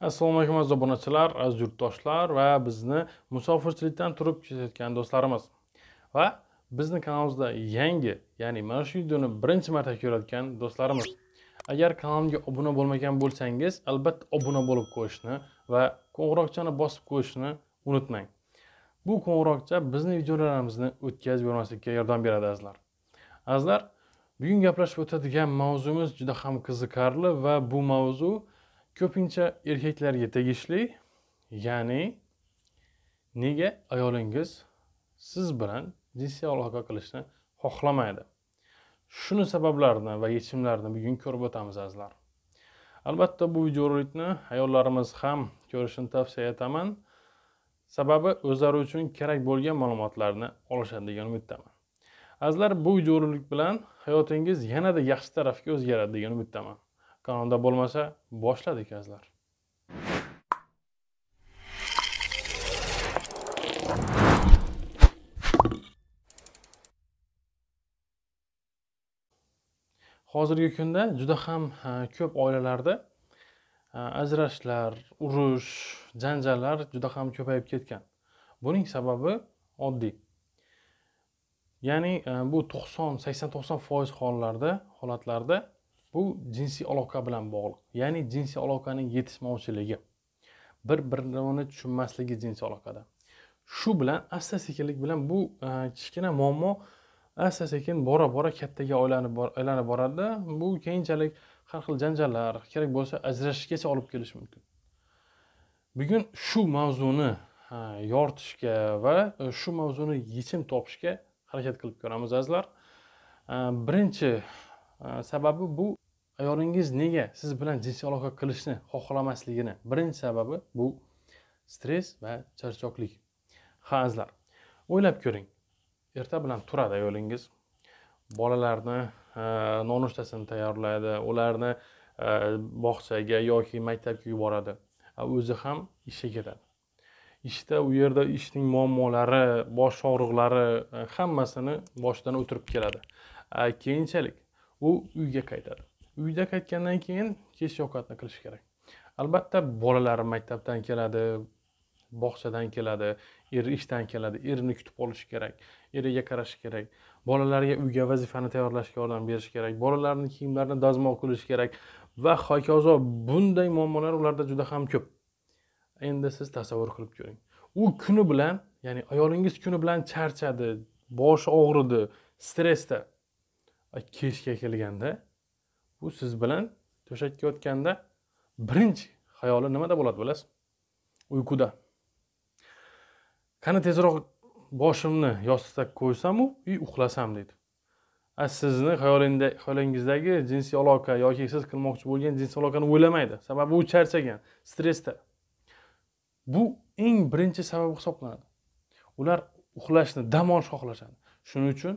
assalomu alaykum aziz obunachilar aziz yurtdoshlar va bizni musofirchilikdan turib kelayotgan do'stlarimiz va bizni kanalimizda yangi ya'ni mana shu videoni birinchi marta ko'rayotgan do'stlarimiz agar kanalimga obuna bo'lmagan bo'lsangiz albatta obuna bo'lib qo'yishni va qo'ng'iroqchani bosib qo'yishni unutmang bu qo'ng'iroqcha bizni videolarimizni o'tkazib yubormaslikka yordam beradi azizlar azizlar bugun gaplashib o'tadigan mavzumuz juda ham qiziqarli va bu mavzu ko'pincha erkaklarga tegishli ya'ni nega ayolingiz siz bilan jinsiy aloqa qilishni xohlamaydi shuni sabablarini va yechimlarini bugun ko'rib o'tamiz azizlar albatta bu videorolikni ayollarimiz ham ko'rishini tavsiya etaman sababi o'zlari uchun kerak bo'lgan ma'lumotlarni olishadi degan umiddaman azizlar bu videorolik bilan hayotingiz yanada yaxshi tarafga o'zgaradi degan umiddaman kanalda bo'lmasa boshladik azlar hozirgi kunda juda ham ko'p oilalarda ajrashishlar urush janjallar juda ham ko'payib ketgan buning sababi oddiy ya'ni bu to'qson sakson to'qson foiz hollarda holatlarda bu jinsiy aloqa bilan bog'liq ya'ni jinsiy aloqaning yetishmovchiligi bir birini tushunmasligi jinsiy aloqada shu bilan asta sekinlik bilan bu e, kichkina muammo asta sekin bora bora kattaga aylanib aylanib boradida bu keyinchalik har xil janjallar kerak bo'lsa ajrashishgacha olib kelishi mumkin bugun shu mavzuni yoritishga va e, shu mavzuni yechim topishga harakat qilib ko'ramiz azizlar e, birinchi sababi bu ayolingiz nega siz bilan jinsiy aloqa qilishni xohlamasligini birinchi sababi bu stress va charchoqlik ha azizlar o'ylab ko'ring erta bilan turadi ayolingiz bolalarni nonushtasini tayyorlaydi ularni bog'chaga yoki maktabga yuboradi o'zi ham ishga ketadi ishda u yerda ishning muammolari bosh og'riqlari hammasini boshidan o'tirib keladi keyinchalik u uyga qaytadi uyda qaytgandan keyin kechki ovqatni qilish kerak albatta bolalar maktabdan keladi bog'chadan keladi eri ishdan keladi erini kutib olish kerak eriga qarash kerak bolalarga uyga vazifani tayyorlashga yordam berish kerak bolalarni kiyimlarini dazmol qilish kerak va hokazo bunday muammolar ularda juda ham ko'p endi siz tasavvur qilib ko'ring u kuni bilan ya'ni ayolingiz kuni bilan charchadi boshi og'ridi stressda kechga kelganda u siz bilan to'shakka yotganda birinchi xayoli nimada bo'ladi bilasizmi uyquda qani tezroq boshimni yostiqqa qo'ysamu и uxlasam deydi a sizni xayolingizdagi jinsiy aloqa yoki siz qilmoqchi bo'lgan jinsiy aloqani o'ylamaydi sababi u charchagan stressda bu eng birinchi sabab hisoblanadi ular uxlashni dam olishni xohlashadi shuning uchun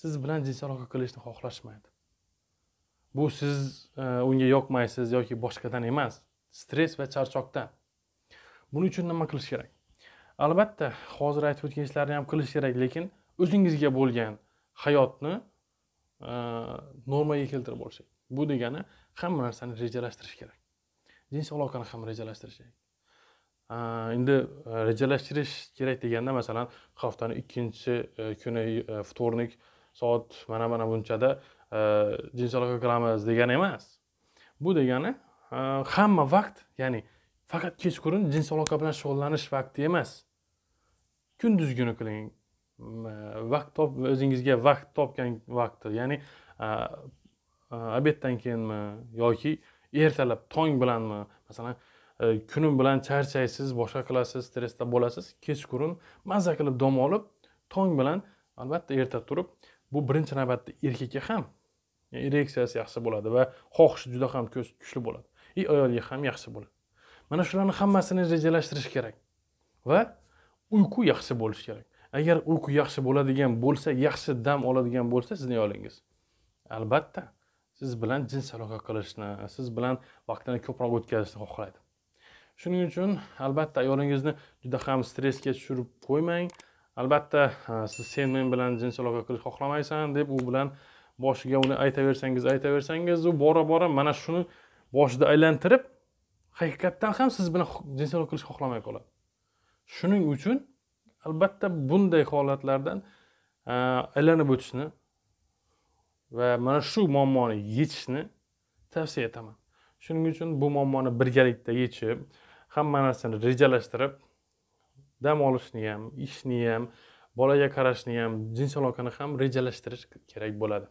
siz bilan jinsiy aloqa qilishni xohlashmaydi bu siz e, unga yoqmaysiz yoki boshqadan emas stress va charchoqdan buning uchun nima qilish kerak albatta hozir aytib o'tgan ishlarni ham qilish kerak lekin o'zingizga bo'lgan hayotni e, normaga keltirib kerak bu degani hamma narsani rejalashtirish kerak jinsiy aloqani ham rejalashtirish kerak e, endi rejalashtirish kerak deganda masalan haftani ikkinchi kuni vtornik soat mana mana bunchada jinsilarga kiramiz degani emas bu degani hamma vaqt ya'ni faqat kechqurun jins aloqa bilan shug'ullanish vaqti emas kunduzgini qiling vaqt top o'zingizga vaqt topgan vaqti ya'ni obeddan keyinmi yoki ertalab tong bilanmi masalan kunim bilan charchaysiz boshqa qilasiz stressda bo'lasiz kechqurun maza qilib dam olib tong bilan albatta erta turib bu birinchi navbatda erkakka ham ereksiyasi yaxshi bo'ladi va xohishi juda ham kuchli bo'ladi и ayolga ham yaxshi bo'ladi mana shularni hammasini rejalashtirish kerak va uyqu yaxshi bo'lishi kerak agar uyqu yaxshi bo'ladigan bo'lsa yaxshi dam oladigan bo'lsa sizni ayolingiz albatta siz bilan jins aloqa qilishni siz bilan vaqtini ko'proq o'tkazishni xohlaydi shuning uchun albatta ayolingizni juda ham stressga tushirib qo'ymang albatta siz sen men bilan jins aloqa qilishni xohlamaysan deb u bilan boshiga uni aytaversangiz aytaversangiz u bora bora mana shuni boshida aylantirib haqiqatdan ham siz bilan jinsiy qilishni xohlamay qoladi shuning uchun albatta bunday holatlardan e, aylanib o'tishni va mana shu muammoni yechishni tavsiya etaman shuning uchun bu muammoni birgalikda yechib hamma narsani rejalashtirib dam olishni ham ishni ham bolaga qarashni ham jinsiy aloqani ham rejalashtirish kerak bo'ladi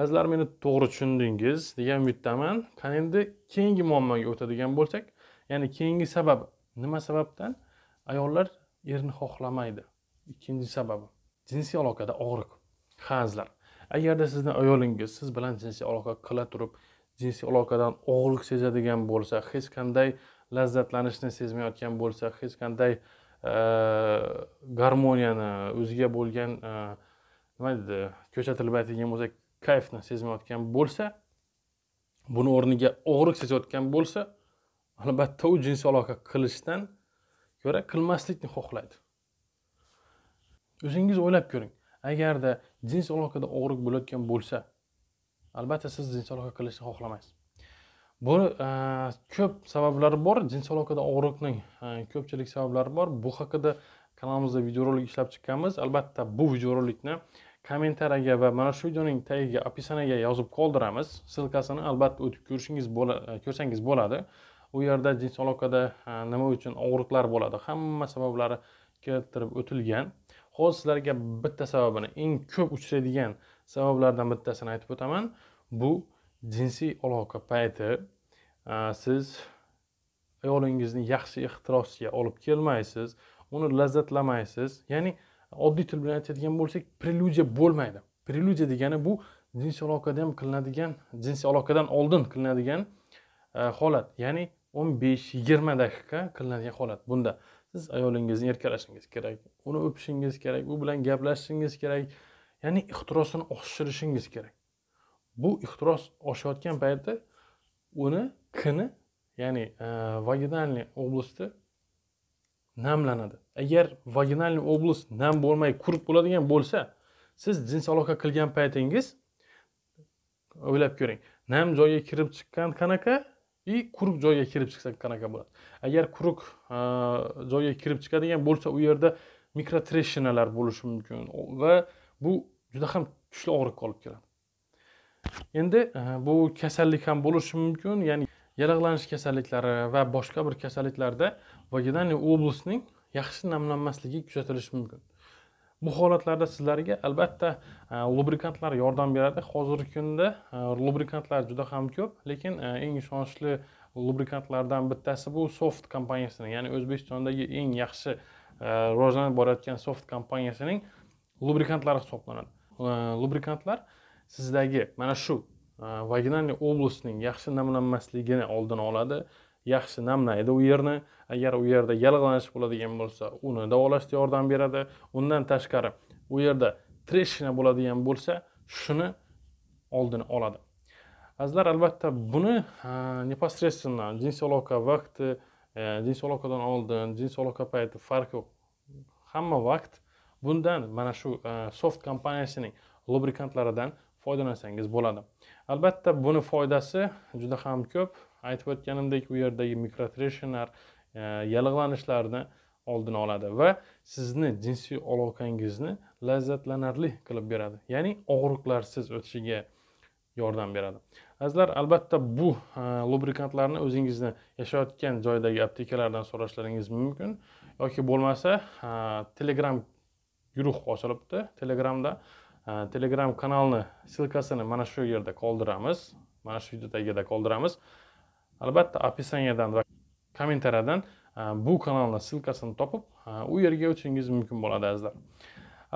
azizlar meni to'g'ri tushundingiz degan umiddaman qani endi keyingi muammoga o'tadigan bo'lsak ya'ni keyingi sabab nima sababdan ayollar erni xohlamaydi ikkinchi sababi jinsiy aloqada og'riq ha azizlar agarda sizni ayolingiz siz bilan jinsiy aloqa qila turib jinsiy aloqadan og'riq sezadigan bo'lsa hech qanday lazzatlanishni sezmayotgan bo'lsa hech qanday garmoniyani o'ziga bo'lgan nima deydi ko'cha bo'lsa kayfni sezmayotgan bo'lsa buni o'rniga og'riq sezayotgan bo'lsa albatta u jinsiy aloqa qilishdan ko'ra qilmaslikni xohlaydi o'zingiz o'ylab ko'ring agarda jinsiy aloqada og'riq bo'layotgan bo'lsa albatta siz jinsiy aloqa qilishni xohlamaysiz bu e, ko'p sabablari bor jinsiy aloqada og'riqning e, ko'pchilik sabablari bor bu haqida kanalimizda videorolik ishlab chiqqanmiz albatta bu videorolikni kommentariyaga va mana shu videoning tagiga описаниyaga yozib qoldiramiz ssilkasini albatta o'tib ko'rishingiz e, ko'rsangiz bo'ladi u yerda jinsiy aloqada e, nima uchun og'riqlar bo'ladi hamma sabablari keltirib o'tilgan hozir sizlarga bitta sababini eng ko'p uchraydigan sabablardan bittasini aytib o'taman bu jinsiy aloqa payti e, siz ayolingizni yaxshi ehtirosga olib kelmaysiz uni lazzatlamaysiz ya'ni oddiy til bilan aytadigan bo'lsak preludiya bo'lmaydi preludiya degani bu jinsiy aloqada ham qilinadigan jinsiy aloqadan oldin qilinadigan e, holat ya'ni o'n besh yigirma daqiqa qilinadigan holat bunda siz ayolingizni erkalashingiz kerak uni o'pishingiz kerak u bilan gaplashishingiz kerak ya'ni ixtirosini oshirishingiz kerak bu ixtiros oshayotgan paytda uni kini ya'ni e, vaginalniy области namlanadi agar vaginalniy oblast nam bo'lmay quruq bo'ladigan bo'lsa siz jinsiy aloqa qilgan paytingiz o'ylab ko'ring nam joyga kirib chiqqan qanaqa и quruq joyga kirib chiqsa qanaqa bo'ladi agar quruq joyga kirib chiqadigan bo'lsa u yerda mikrotreshinalar bo'lishi mumkin va bu juda ham kuchli og'riqqa olib keladi endi bu kasallik ham bo'lishi mumkin ya'ni yallig'lanish kasalliklari va boshqa bir kasalliklarda va oblasning yaxshi namlanmasligi kuzatilishi mumkin bu holatlarda sizlarga albatta e, lubrikantlar yordam beradi hozirgi kunda e, lubrikantlar juda ham ko'p lekin e, eng ishonchli lubrikantlardan bittasi bu soft kompaniyasini ya'ni o'zbekistondagi eng yaxshi rivojlanib borayotgan soft kompaniyasining lubrikantlari hisoblanadi lubrikantlar sizdagi mana shu vaginalniy oblastning yaxshi namlanmasligini oldini oladi yaxshi namlaydi u yerni agar u yerda yallig'lanish bo'ladigan bo'lsa uni davolashda yordam beradi undan tashqari u yerda treshina bo'ladigan bo'lsa shuni oldini oladi azizlar albatta buni непосредственно jinsiy aloqa vaqti e, jinsiy aloqadan oldin jinsiy aloqa payti farqi yo'q hamma vaqt bundan mana shu e, soft kompaniyasining lubrikantlaridan foydalansangiz bo'ladi albatta buni foydasi juda ham ko'p aytib o'tganimdek u yerdagi mikrotreshinlar e, yallig'lanishlarni oldini oladi va sizni jinsiy aloqangizni lazzatlanarli qilib beradi ya'ni og'riqlarsiz o'tishiga yordam beradi azizlar albatta bu e, lubrikantlarni o'zingizni yashayotgan joydagi aptekalardan so'rashlaringiz mumkin yoki bo'lmasa e, telegram guruh ochilibdi telegramda telegram kanalni ssilkasini mana shu yerda qoldiramiz mana shu tagida qoldiramiz albatta описаниyadan va kommentariyadan e, bu kanalni ssilkasini topib e, u yerga o'tishingiz mumkin bo'ladi azizlar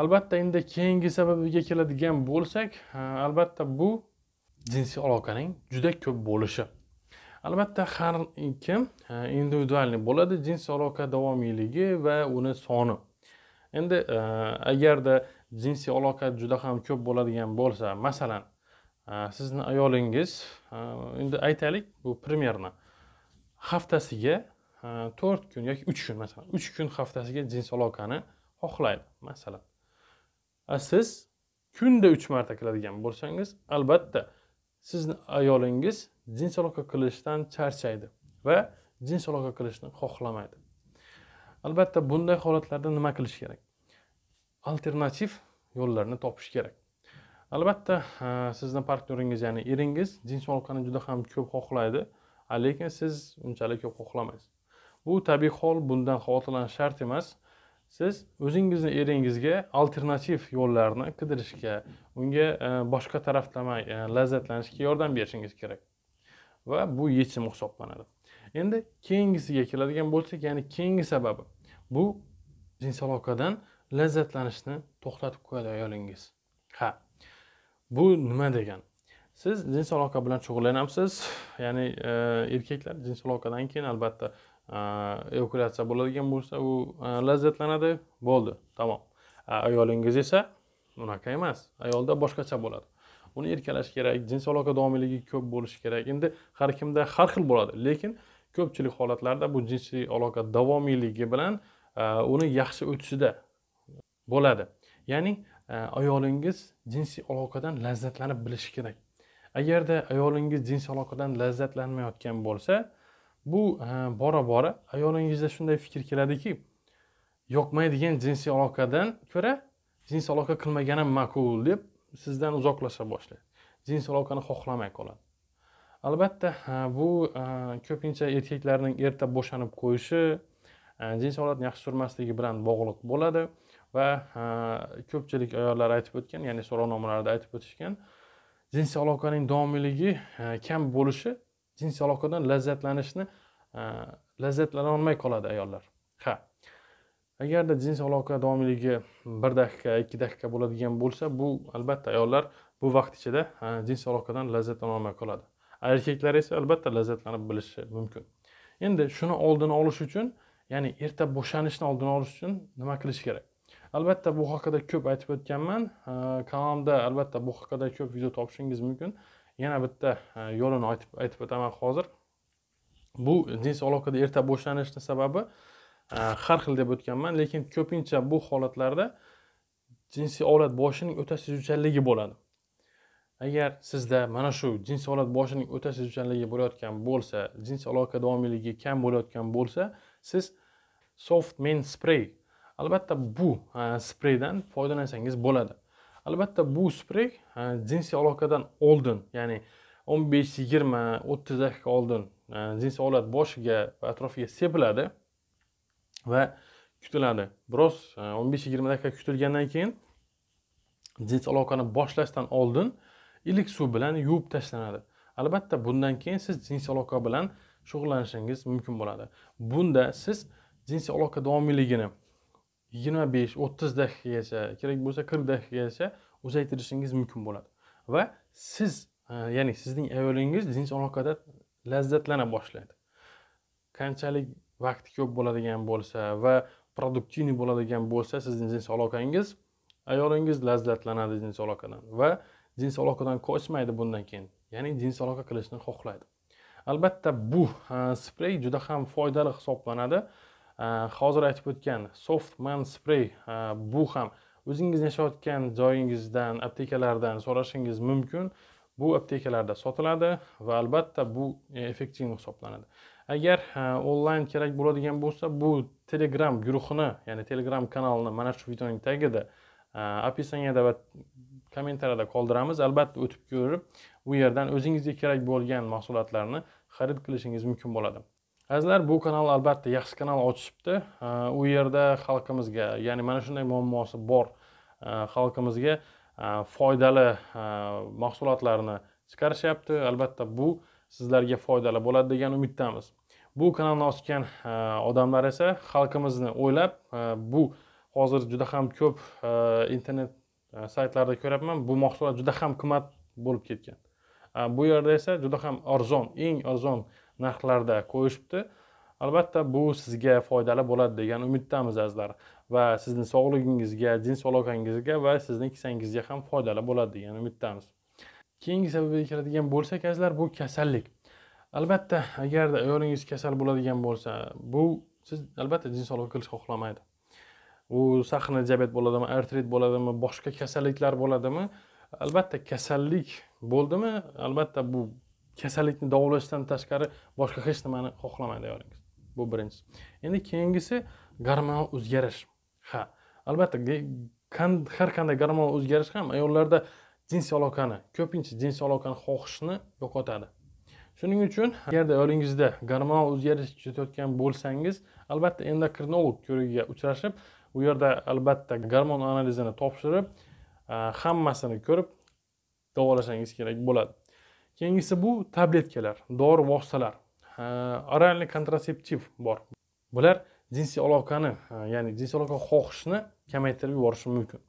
albatta endi keyingi sababiga keladigan bo'lsak e, albatta bu jinsiy aloqaning juda ko'p bo'lishi albatta har kim individualniy bo'ladi jinsiy aloqa davomiyligi va uni soni endi agarda jinsiy aloqa juda ham ko'p bo'ladigan bo'lsa masalan Э, sizni ayolingiz э, endi aytaylik bu примерно haftasiga э, to'rt kun yoki uch kun masalan uch kun haftasiga jins aloqani xohlaydi masalan siz kunda uch marta qiladigan bo'lsangiz albatta sizni ayolingiz jins aloqa qilishdan charchaydi va jins aloqa qilishni xohlamaydi albatta bunday holatlarda nima qilish kerak alternativ yo'llarni topish kerak albatta e, sizni partnyoringiz ya'ni eringiz jins aloqani juda ham ko'p xohlaydi lekin siz unchalik ko'p xohlamaysiz bu tabiiy hol bundan xavotirlanish shart emas siz o'zingizni eringizga alternativ yo'llarni qidirishga unga e, boshqa taraflama e, lazzatlanishga yordam berishingiz kerak va bu yechim hisoblanadi endi keyingisiga keladigan bo'lsak ya'ni keyingi sababi bu jins aloqadan lazzatlanishni to'xtatib qo'yadi ayolingiz ha bu nima degani siz jins aloqa bilan shug'ullanyapsiz ya'ni e, erkaklar jins aloqadan keyin albatta e, evakuatsiya bo'ladigan bo'lsa u e, lazzatlanadi bo'ldi tamom ayolingiz esa unaqa emas ayolda boshqacha bo'ladi uni erkalash kerak jins aloqa davomiyligi ko'p bo'lishi kerak endi har kimda har xil bo'ladi lekin ko'pchilik holatlarda bu jinsiy aloqa davomiyligi bilan uni yaxshi o'tishida bo'ladi ya'ni ayolingiz jinsiy aloqadan lazzatlanib bilishi kerak agarda ayolingiz jinsiy aloqadan lazzatlanmayotgan bo'lsa bu e, bora bora ayolingizda shunday fikr keladiki yoqmaydigan jinsiy aloqadan ko'ra jinsiy aloqa qilmaganim ma'qul deb sizdan uzoqlasha boshlaydi jinsiy aloqani xohlamay qoladi albatta e, bu e, ko'pincha erkaklarning erta bo'shanib qo'yishi jinsiy holatni yaxshi ko'rmasligi bilan bog'liq bo'ladi va ko'pchilik ayollar aytib o'tgan ya'ni so'rovnomalarda aytib o'tishgan jinsiy aloqaning davomiyligi kam bo'lishi jinsiy aloqadan lazzatlanishni lazzatlana olmay qoladi ayollar ha agarda jinsiy aloqa davomiyligi bir daqiqa ikki daqiqa bo'ladigan bo'lsa bu albatta ayollar bu vaqt ichida jinsiy aloqadan lazzatlana olmay qoladi erkaklar esa albatta lazzatlanib bilishi mumkin endi shuni oldini olish uchun ya'ni erta bo'shanishni oldini olish uchun nima qilish kerak albatta bu haqida ko'p aytib o'tganman kanalimda albatta bu haqida ko'p video topishingiz mumkin yana bitta yo'lini aytib aytib o'taman hozir bu jins aloqada erta boshlanishni sababi har xil deb o'tganman lekin ko'pincha bu holatlarda jinsiy avlat boshining o'ta sezuvchanligi bo'ladi agar sizda mana shu jinsiy avlat boshining o'ta sezuvchanligi bo'layotgan bo'lsa jinsiy aloqa davomiyligi kam bo'layotgan bo'lsa siz soft men spray albatta bu spreydan foydalansangiz bo'ladi albatta bu sprey jinsiy aloqadan oldin ya'ni o'n besh yigirma o'ttiz daqiqa oldin jinsiy olat boshiga va atrofiga sepiladi va kutiladi biroz o'n besh yigirma dakika kutilgandan keyin jinsiy aloqani boshlashdan oldin iliq suv bilan yuvib tashlanadi albatta bundan keyin siz jinsiy aloqa bilan shug'ullanishingiz mumkin bo'ladi bunda siz jinsiy aloqa davomiyligini yigirma besh o'ttiz daqiqagacha kerak bo'lsa qirq daqiqagacha uzaytirishingiz mumkin bo'ladi va siz e, ya'ni sizning ayolingiz jins aloqada lazzatlana boshlaydi qanchalik vaqti ko'p bo'ladigan bo'lsa va produktivniy bo'ladigan bo'lsa sizning jins aloqangiz ayolingiz lazzatlanadi jins aloqadan va jins aloqadan qochmaydi bundan keyin ya'ni jins aloqa qilishni xohlaydi albatta bu e, sprey juda ham foydali hisoblanadi Э, hozir aytib o'tgan soft man spray e, bu ham o'zingiz yashayotgan joyingizdan aptekalardan so'rashingiz mumkin bu aptekalarda sotiladi va albatta bu e, effektivni hisoblanadi agar e, onlayn kerak bo'ladigan bo'lsa bu telegram guruhini ya'ni telegram kanalini mana shu videoning tagida описаниеda va kommentariyada qoldiramiz albatta o'tib ko'rib u yerdan o'zingizga kerak bo'lgan mahsulotlarni xarid qilishingiz mumkin bo'ladi azizlar bu kanal albatta yaxshi kanal ochishibdi u yerda xalqimizga ya'ni mana shunday muammosi bor xalqimizga foydali mahsulotlarni chiqarishyapti albatta bu sizlarga foydali bo'ladi degan umiddamiz bu kanalni ochgan odamlar esa xalqimizni o'ylab bu hozir juda ham ko'p internet e, saytlarda ko'ryapman bu mahsulot juda ham qimmat bo'lib ketgan bu yerda esa juda ham arzon eng arzon narxlarda qo'yishibdi albatta bu sizga foydali bo'ladi degan umiddamiz azizlar va sizni sog'lig'ingizga jins aloqangizga va sizni kissangizga ham foydali bo'ladi degan umiddamiz keyingi sababga keladigan bo'lsak azizlar bu kasallik albatta agarda ayolingiz kasal bo'ladigan bo'lsa bu siz albatta jins aloqa kirishni xohlamaydi u sahna diabet bo'ladimi artrit bo'ladimi boshqa kasalliklar bo'ladimi albatta kasallik bo'ldimi albatta bu kasallikni davolashdan tashqari boshqa hech nimani xohlamaydi ayolingiz bu birinchisi endi keyingisi gormon o'zgarish ha albatta har qanday gormon o'zgarish ham ayollarda jinsiy aloqani ko'pincha jinsiy aloqani xohishni yo'qotadi shuning uchun agarda ayolingizda gormon o'zgarish kuzatayotgan bo'lsangiz albatta endokrinolog ko'rigiga uchrashib u yerda albatta gormon analizini topshirib hammasini ko'rib davolashingiz kerak bo'ladi keyingisi bu tabletkalar dori vositalar oralni kontraseptiv bor bular jinsiy aloqani ya'ni jinsiy aloqa xohishni kamaytirib yuborishi mumkin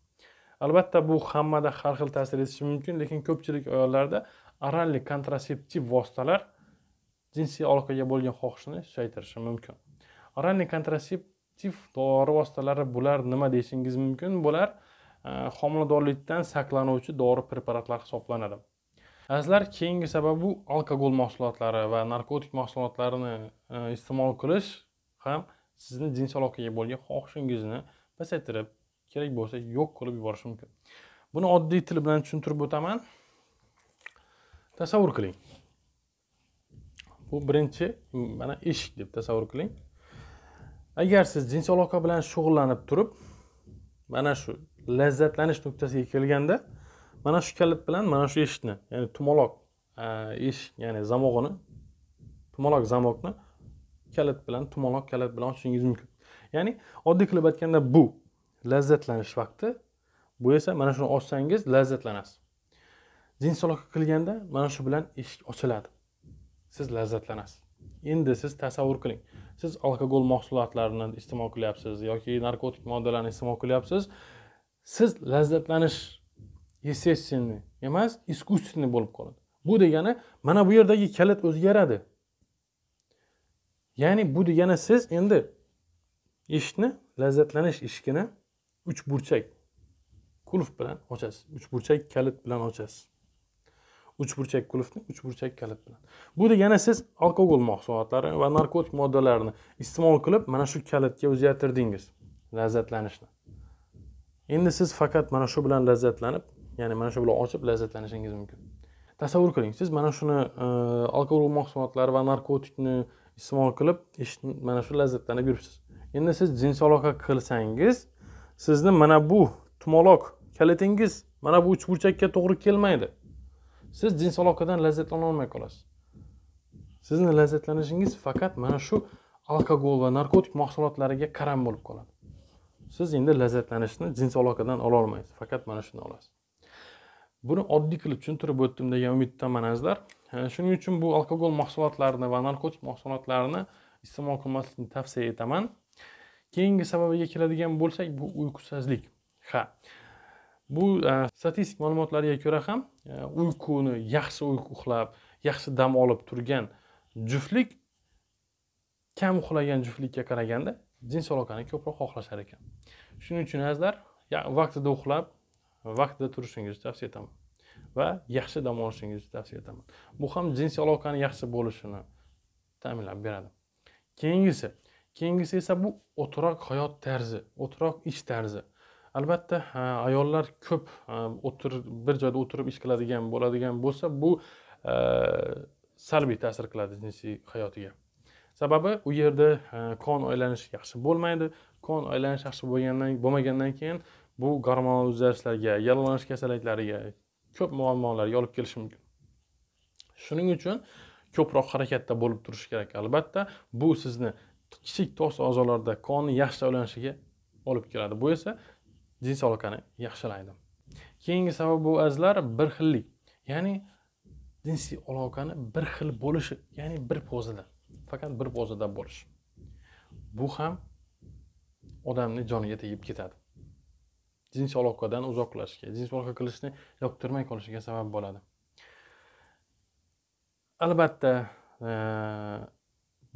albatta bu hammada har xil ta'sir etishi mumkin lekin ko'pchilik ayollarda oralni kontraseptiv vositalar jinsiy aloqaga bo'lgan xohishni susaytirishi mumkin oralni kontraseptiv dori vositalari bular nima deyishingiz mumkin bular homiladorlikdan saqlanuvchi dori preparatlar hisoblanadi azizlar keyingi sababi bu alkogol mahsulotlari va narkotik mahsulotlarini e, iste'mol qilish ham sizni jins aloqaga bo'lgan xohishingizni pasaytirib kerak bo'lsa yo'q qilib yuborishi mumkin buni oddiy til bilan tushuntirib o'taman tasavvur qiling bu birinchi mana eshik deb tasavvur qiling agar siz jins aloqa bilan shug'ullanib turib mana shu lazzatlanish nuqtasiga kelganda mana shu kalit bilan mana shu eshikni ya'ni tumaloq eshik ya'ni zamog'ini tumaloq zamokni kalit bilan tumaloq kalit bilan ochishingiz mumkin ya'ni oddiy qilib aytganda bu lazzatlanish vaqti bu esa mana shuni ochsangiz lazzatlanasiz jinsiloqa qilganda mana shu bilan eshik ochiladi siz lazzatlanasiz endi siz tasavvur qiling siz alkogol mahsulotlarini iste'mol qilyapsiz yoki narkotik moddalarni iste'mol qilyapsiz siz lazzatlanish естественный emas искусственный bo'lib qoladi bu degani mana bu yerdagi kalit o'zgaradi ya'ni bu degani siz endi eshikni lazzatlanish eshigini uch burchak qulf bilan ochasiz uch burchak kalit bilan ochasiz uch burchak qulfni uch burchak kalit bilan bu degani siz alkogol mahsulotlari va narkotik moddalarni iste'mol qilib mana shu kalitga o'zgartirdingiz lazzatlanishni endi siz faqat mana shu bilan lazzatlanib ya'ni mana shu bilan ochib lazzatlanishingiz mumkin tasavvur qiling siz mana shuni e, alkogol mahsulotlari va narkotikni iste'mol qilib mana shu lazzatlanib yuribsiz endi siz jinsiy aloqa qilsangiz sizni mana bu tumaloq kalitingiz mana bu uchburchakka to'g'ri kelmaydi siz jinsiy aloqadan lazzatlanolmay qolasiz sizni lazzatlanishingiz faqat mana shu alkogol va narkotik mahsulotlariga qaram bo'lib qoladi siz endi lazzatlanishni jinsiy aloqadan ololmaysiz faqat mana shuni olasiz buni oddiy qilib tushuntirib o'tdim degan umiddaman azizlar shuning uchun bu alkogol mahsulotlarini va narkotik mahsulotlarini iste'mol qilmaslikni tavsiya etaman keyingi sababiga keladigan bo'lsak bu uyqusizlik ha bu e, statistik ma'lumotlarga ko'ra ham e, uyquni yaxshi uyqu uxlab yaxshi dam olib turgan juftlik kam uxlagan juftlikka qaraganda jins aloqani ko'proq xohlashar ekan shuning uchun azizlar vaqtida uxlab vaqtida turishingizni tavsiya etaman va yaxshi dam olishingizni tavsiya etaman bu ham jinsiy aloqani yaxshi bo'lishini ta'minlab beradi keyingisi keyingisi esa bu o'troq hayot tarzi o'troq ish tarzi albatta ayollar ko'p o'tir bir joyda o'tirib ish qiladigan bo'ladigan bo'lsa bu salbiy ta'sir qiladi jinsiy hayotiga sababi u yerda qon aylanishi yaxshi bo'lmaydi qon aylanishi yaxshi bo'lgandan bo'lmagandan keyin bu gormonal o'zgarishlarga yallig'lanish kasalliklariga ko'p muammolarga olib kelishi mumkin shuning uchun ko'proq harakatda bo'lib turish kerak albatta bu sizni kichik tos a'zolarda qonni yaxshi aylanishiga olib keladi bu esa jins aloqani yaxshilaydi keyingi sabab bu azlar bir xillik ya'ni jinsiy aloqani bir xil bo'lishi ya'ni bir pozada faqat bir pozada bo'lish bu ham odamni joniga tegib ketadi jins aloqadan uzoqlashishga jins aloqa qilishni yoqtirmay qolishiga sabab bo'ladi albatta e,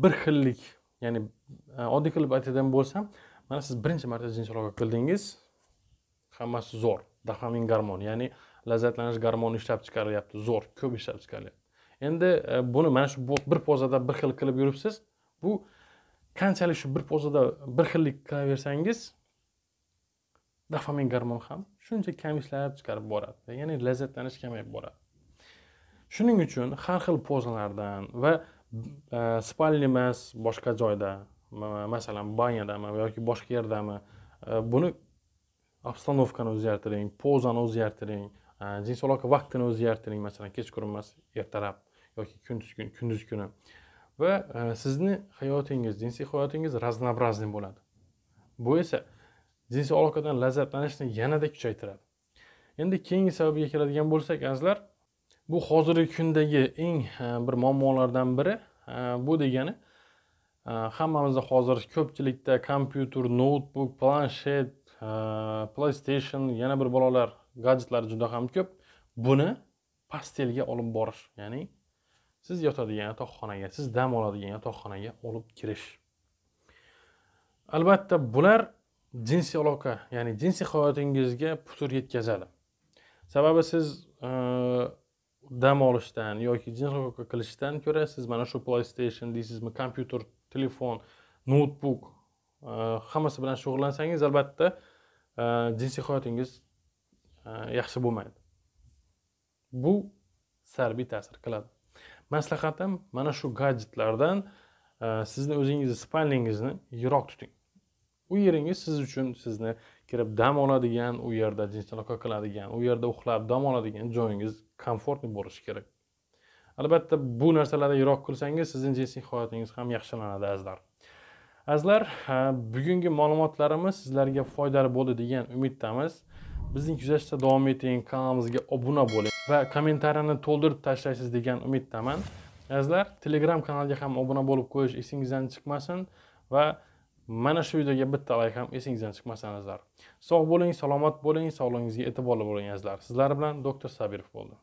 bir xillik ya'ni e, oddiy qilib aytadigan bo'lsam mana siz birinchi marta jins aloqa qildingiz hammasi zo'r dopamin garmon ya'ni lazzatlanish garmoni ishlab chiqarilyapti zo'r ko'p ishlab chiqarilyapti endi e, buni mana shu bir pozada bir xil qilib yuribsiz bu qanchalik shu bir pozada bir xillik qilaversangiz dopamin garmon ham shuncha kamishlab chiqarib boradi ya'ni lazzatlanish kamayib boradi shuning uchun har xil pozalardan va e, spalni emas boshqa joyda masalan banyadami yoki boshqa yerdami e, buni obstanovkani o'zgartiring pozani o'zgartiring e, jinsiy aloqa vaqtini o'zgartiring masalan kechqurun emas ertalab yoki kunduz kuni kunduz kuni va sizni hayotingiz jinsiy hayotingiz разнообразный bo'ladi bu esa jinsiy aloqadan lazzatlanishni yanada kuchaytiradi endi keyingi sababiga keladigan bo'lsak azizlar bu hozirgi kundagi eng e, bir muammolardan biri e, bu degani e, hammamizda hozir ko'pchilikda kompyuter noutbuk planshet playstation yana bir bolalar gadjetlar juda ham ko'p buni pastelga olib borish ya'ni siz yotadigan yotoqxonaga siz dam oladigan yotoqxonaga olib kirish albatta bular jinsiy aloqa ya'ni jinsiy hayotingizga putur yetkazadi sababi siz e, dam olishdan yoki jinsiy aloqa qilishdan ko'ra siz mana shu playstation deysizmi kompyuter telefon noutbuk e, hammasi bilan shug'ullansangiz albatta e, jinsiy hayotingiz yaxshi bo'lmaydi bu salbiy ta'sir qiladi maslahatim mana shu gadjetlardan sizni o'zingizni spalningizni yiroq tuting u yeringiz siz uchun sizni kirib dam oladigan u yerda jinsi aloqa qiladigan u yerda uxlab dam oladigan joyingiz komfortli bo'lishi kerak albatta bu narsalardan yiroq qilsangiz sizni jinsiy hayotingiz ham yaxshilanadi azizlar azizlar bugungi ma'lumotlarimiz sizlarga foydali bo'ldi degan umiddamiz bizni kuzatishda davom eting kanalimizga obuna bo'ling va kommentariyani to'ldirib tashlaysiz degan umiddaman azizlar telegram kanaliga ham obuna bo'lib qo'yish esingizdan chiqmasin va mana shu videoga bitta layk ham esingizdan chiqmasin azizlar sog' bo'ling salomat bo'ling sog'lig'ingizga e'tiborli bo'ling azizlar sizlar bilan doktor sabirov bo'ldi